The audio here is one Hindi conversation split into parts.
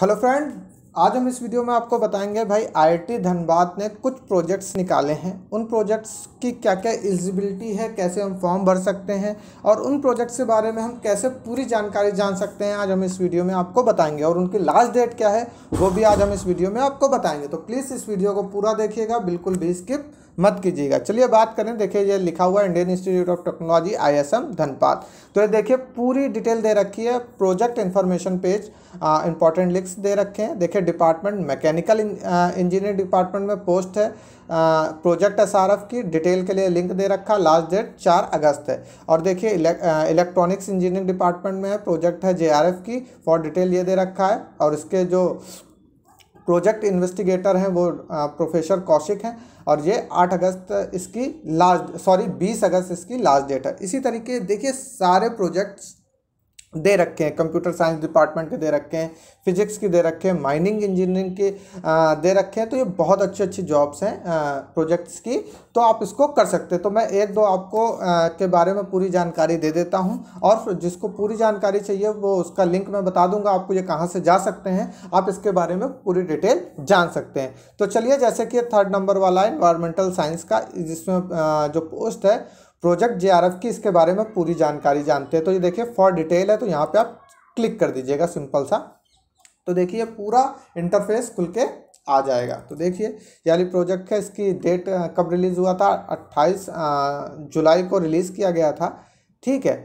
हेलो फ्रेंड आज हम इस वीडियो में आपको बताएंगे भाई आईआईटी धनबाद ने कुछ प्रोजेक्ट्स निकाले हैं उन प्रोजेक्ट्स की क्या क्या एलिजिबिलिटी है कैसे हम फॉर्म भर सकते हैं और उन प्रोजेक्ट्स के बारे में हम कैसे पूरी जानकारी जान सकते हैं आज हम इस वीडियो में आपको बताएंगे और उनकी लास्ट डेट क्या है वो भी आज हम इस वीडियो में आपको बताएंगे तो प्लीज़ इस वीडियो को पूरा देखिएगा बिल्कुल भी स्किप मत कीजिएगा चलिए बात करें देखिए ये लिखा हुआ है Indian Institute of Technology I Dhanbad तो ये देखिए पूरी डिटेल दे रखी है project information page important links दे रखे हैं देखिए डिपार्टमेंट मैकेनिकल इंजीनियरिंग डिपार्टमेंट में पोस्ट है प्रोजेक्ट एस की डिटेल के लिए लिंक दे रखा लास्ट डेट चार अगस्त है और देखिए इलेक्ट्रॉनिक्स इंजीनियरिंग डिपार्टमेंट में प्रोजेक्ट है जे की फॉर डिटेल ये दे रखा है और इसके जो प्रोजेक्ट इन्वेस्टिगेटर हैं वो प्रोफेसर कौशिक हैं और ये 8 अगस्त इसकी लास्ट सॉरी 20 अगस्त इसकी लास्ट डेट है इसी तरीके देखिए सारे प्रोजेक्ट्स दे रखे हैं कंप्यूटर साइंस डिपार्टमेंट के दे रखे हैं फिजिक्स की दे रखे हैं माइनिंग इंजीनियरिंग के दे रखे हैं तो ये बहुत अच्छी अच्छी जॉब्स हैं प्रोजेक्ट्स की तो आप इसको कर सकते हैं तो मैं एक दो आपको आ, के बारे में पूरी जानकारी दे देता हूँ और जिसको पूरी जानकारी चाहिए वो उसका लिंक मैं बता दूंगा आपको ये कहाँ से जा सकते हैं आप इसके बारे में पूरी डिटेल जान सकते हैं तो चलिए जैसे कि थर्ड नंबर वाला इन्वायरमेंटल साइंस का जिसमें जो पोस्ट है प्रोजेक्ट जे की इसके बारे में पूरी जानकारी जानते हैं तो ये देखिए फॉर डिटेल है तो यहाँ पे आप क्लिक कर दीजिएगा सिंपल सा तो देखिए पूरा इंटरफेस खुल के आ जाएगा तो देखिए यानी प्रोजेक्ट है इसकी डेट कब रिलीज़ हुआ था 28 जुलाई को रिलीज़ किया गया था ठीक है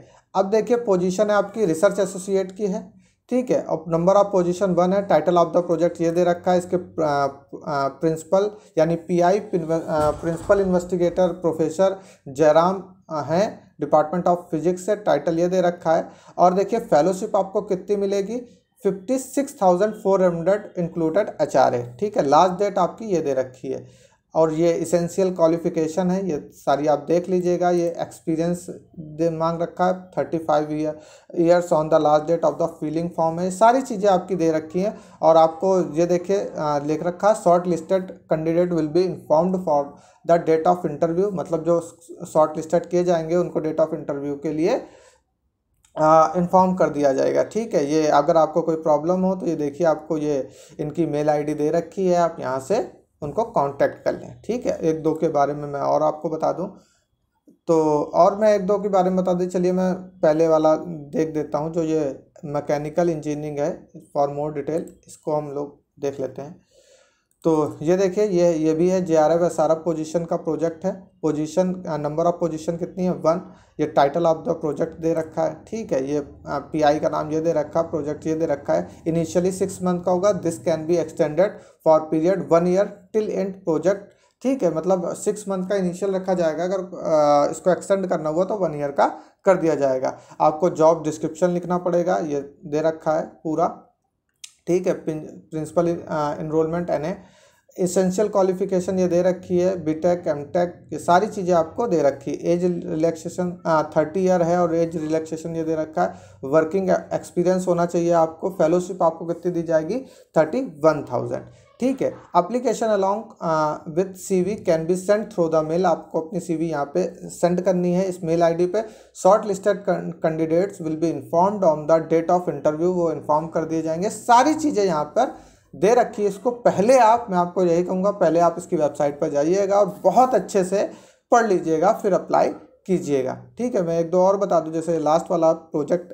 अब देखिए पोजीशन है आपकी रिसर्च एसोसिएट की है ठीक है अब नंबर ऑफ पोजीशन वन है टाइटल ऑफ द प्रोजेक्ट ये दे रखा है इसके प्रिंसिपल यानी PI principal investigator professor Jayaram हैं डिपार्टमेंट ऑफ फिजिक्स से टाइटल ये दे रखा है और देखिए फेलोशिप आपको कितनी मिलेगी fifty six thousand four hundred included H R A ठीक है लास्ट डेट आपकी ये दे रखी है और ये इसेंशियल क्वालिफिकेशन है ये सारी आप देख लीजिएगा ये एक्सपीरियंस मांग रखा है thirty five year years on the last date of the filling form है सारी चीज़ें आपकी दे रखी हैं और आपको ये देखिए लिख रखा है short listed candidate will be informed for the date of interview मतलब जो शॉर्ट लिस्टेड किए जाएंगे उनको डेट ऑफ इंटरव्यू के लिए इन्फॉर्म कर दिया जाएगा ठीक है ये अगर आपको कोई प्रॉब्लम हो तो ये देखिए आपको ये इनकी मेल आईडी दे रखी है आप यहाँ से उनको कांटेक्ट कर लें ठीक है एक दो के बारे में मैं और आपको बता दूं तो और मैं एक दो के बारे में बता दें चलिए मैं पहले वाला देख देता हूं जो ये मैकेनिकल इंजीनियरिंग है फॉर मोर डिटेल इसको हम लोग देख लेते हैं तो ये देखिए ये ये भी है J R F S R F position का प्रोजेक्ट है पोजीशन नंबर ऑफ पोजीशन कितनी है वन ये टाइटल ऑफ द प्रोजेक्ट दे रखा है ठीक है ये पीआई uh, का नाम ये दे रखा है प्रोजेक्ट ये दे रखा है इनिशियली सिक्स मंथ का होगा this can be extended for period one year till end project ठीक है मतलब सिक्स मंथ का इनिशियल रखा जाएगा अगर uh, इसको एक्सटेंड करना हुआ तो वन ईयर का कर दिया जाएगा आपको जॉब डिस्क्रिप्शन लिखना पड़ेगा ये दे रखा है पूरा ठीक है principal enrolment an essential essential qualification ये दे रखी है बीटेक एमटेक एम टेक ये सारी चीज़ें आपको दे रखी है एज रिलैक्सेशन थर्टी ईयर है और एज रिलैक्सेशन ये दे रखा है वर्किंग एक्सपीरियंस होना चाहिए आपको फेलोशिप आपको कितनी दी जाएगी थर्टी वन थाउजेंड ठीक है application along with C V can be send through the mail आपको अपनी सी वी यहाँ पे सेंड करनी है इस मेल आई डी पर short listed candidates will be informed on the date of interview वो इन्फॉर्म कर दिए जाएंगे सारी चीज़ें यहाँ पर दे रखी है इसको पहले आप मैं आपको यही कहूँगा पहले आप इसकी वेबसाइट पर जाइएगा और बहुत अच्छे से पढ़ लीजिएगा फिर अप्लाई कीजिएगा ठीक है मैं एक दो और बता दूँ जैसे लास्ट वाला प्रोजेक्ट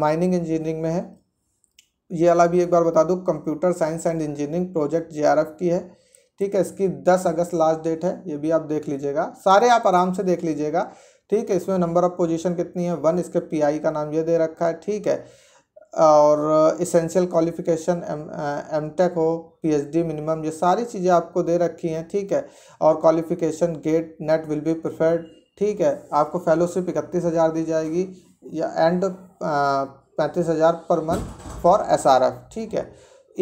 माइनिंग इंजीनियरिंग में है ये वाला भी एक बार बता दूँ computer science and engineering project जे की है ठीक है इसकी दस अगस्त लास्ट डेट है ये भी आप देख लीजिएगा सारे आप आराम से देख लीजिएगा ठीक है इसमें नंबर ऑफ पोजीशन कितनी है वन इसके पीआई का नाम ये दे रखा है ठीक है और essential qualification M M tech हो पीएचडी मिनिमम ये सारी चीज़ें आपको दे रखी हैं ठीक है और qualification GATE NET will be preferred ठीक है आपको फेलोशिप इकतीस हज़ार दी जाएगी या एंड पैंतीस हज़ार per month for S R F ठीक है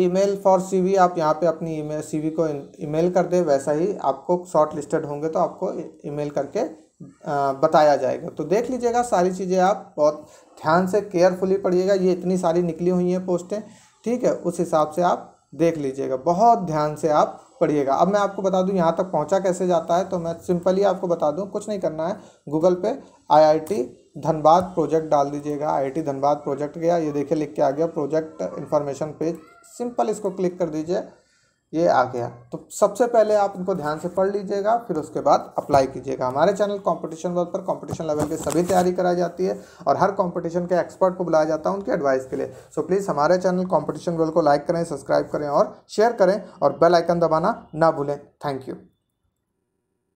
ईमेल फॉर सीवी आप यहाँ पे अपनी ईमेल सीवी को ईमेल कर दें वैसा ही आपको शॉर्ट लिस्टेड होंगे तो आपको ईमेल e, करके बताया जाएगा तो देख लीजिएगा सारी चीज़ें आप बहुत ध्यान से केयरफुली पढ़िएगा ये इतनी सारी निकली हुई हैं पोस्टें ठीक है उस हिसाब से आप देख लीजिएगा बहुत ध्यान से आप पढ़िएगा अब मैं आपको बता दूं यहाँ तक पहुँचा कैसे जाता है तो मैं सिंपली आपको बता दूँ कुछ नहीं करना है गूगल पे I I T Dhanbad project डाल दीजिएगा आईटी धनबाद प्रोजेक्ट गया ये देखिए लिख के आ गया प्रोजेक्ट इन्फॉर्मेशन पेज सिंपल इसको क्लिक कर दीजिए ये आ गया तो सबसे पहले आप इनको ध्यान से पढ़ लीजिएगा फिर उसके बाद अप्लाई कीजिएगा हमारे चैनल कंपटीशन वर्ग पर कंपटीशन लेवल की सभी तैयारी कराई जाती है और हर कंपटीशन के एक्सपर्ट को बुलाया जाता है उनके एडवाइस के लिए सो so, प्लीज़ हमारे चैनल कंपटीशन वर्ल्ड को लाइक करें सब्सक्राइब करें और शेयर करें और बेल आइकन दबाना ना भूलें थैंक यू